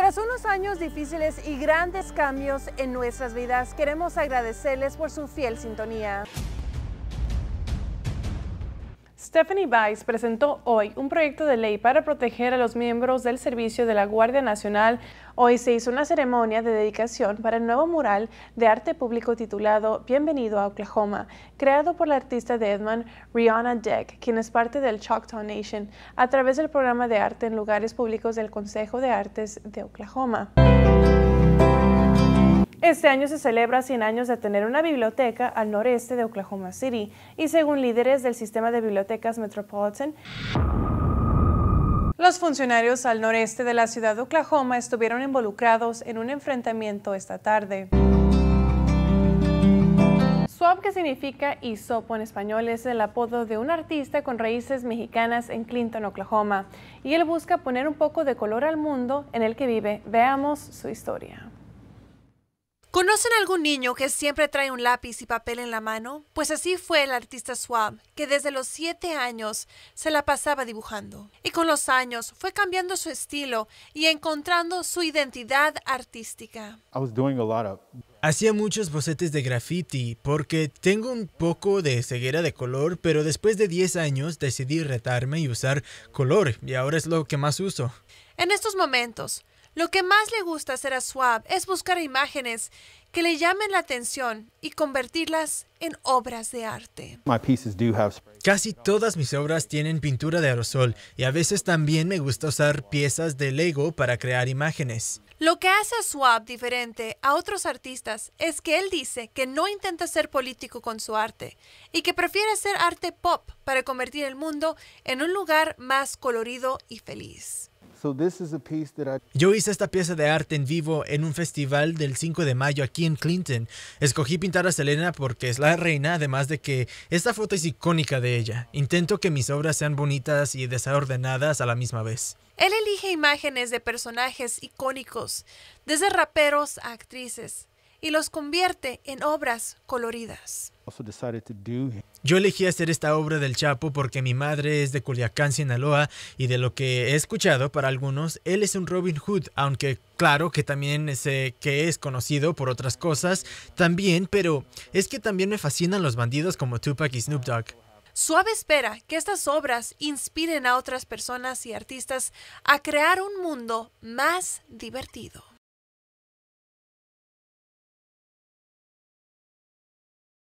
Tras unos años difíciles y grandes cambios en nuestras vidas, queremos agradecerles por su fiel sintonía. Stephanie Weiss presentó hoy un proyecto de ley para proteger a los miembros del servicio de la Guardia Nacional. Hoy se hizo una ceremonia de dedicación para el nuevo mural de arte público titulado Bienvenido a Oklahoma, creado por la artista de Edmond Rihanna Deck, quien es parte del Choctaw Nation, a través del programa de arte en lugares públicos del Consejo de Artes de Oklahoma. Este año se celebra 100 años de tener una biblioteca al noreste de Oklahoma City y según líderes del sistema de bibliotecas Metropolitan, los funcionarios al noreste de la ciudad de Oklahoma estuvieron involucrados en un enfrentamiento esta tarde. Swap, que significa ISOPO en español, es el apodo de un artista con raíces mexicanas en Clinton, Oklahoma, y él busca poner un poco de color al mundo en el que vive. Veamos su historia. ¿Conocen algún niño que siempre trae un lápiz y papel en la mano? Pues así fue el artista Swab, que desde los 7 años se la pasaba dibujando. Y con los años fue cambiando su estilo y encontrando su identidad artística. Hacía muchos bocetes de graffiti porque tengo un poco de ceguera de color, pero después de 10 años decidí retarme y usar color, y ahora es lo que más uso. En estos momentos, lo que más le gusta hacer a Swab es buscar imágenes que le llamen la atención y convertirlas en obras de arte. Casi todas mis obras tienen pintura de aerosol y a veces también me gusta usar piezas de Lego para crear imágenes. Lo que hace a Swab diferente a otros artistas es que él dice que no intenta ser político con su arte y que prefiere hacer arte pop para convertir el mundo en un lugar más colorido y feliz. Yo hice esta pieza de arte en vivo en un festival del 5 de mayo aquí en Clinton. Escogí pintar a Selena porque es la reina, además de que esta foto es icónica de ella. Intento que mis obras sean bonitas y desordenadas a la misma vez. Él elige imágenes de personajes icónicos, desde raperos a actrices y los convierte en obras coloridas. Yo elegí hacer esta obra del Chapo porque mi madre es de Culiacán, Sinaloa, y de lo que he escuchado para algunos, él es un Robin Hood, aunque claro que también sé que es conocido por otras cosas, también, pero es que también me fascinan los bandidos como Tupac y Snoop Dogg. Suave espera que estas obras inspiren a otras personas y artistas a crear un mundo más divertido.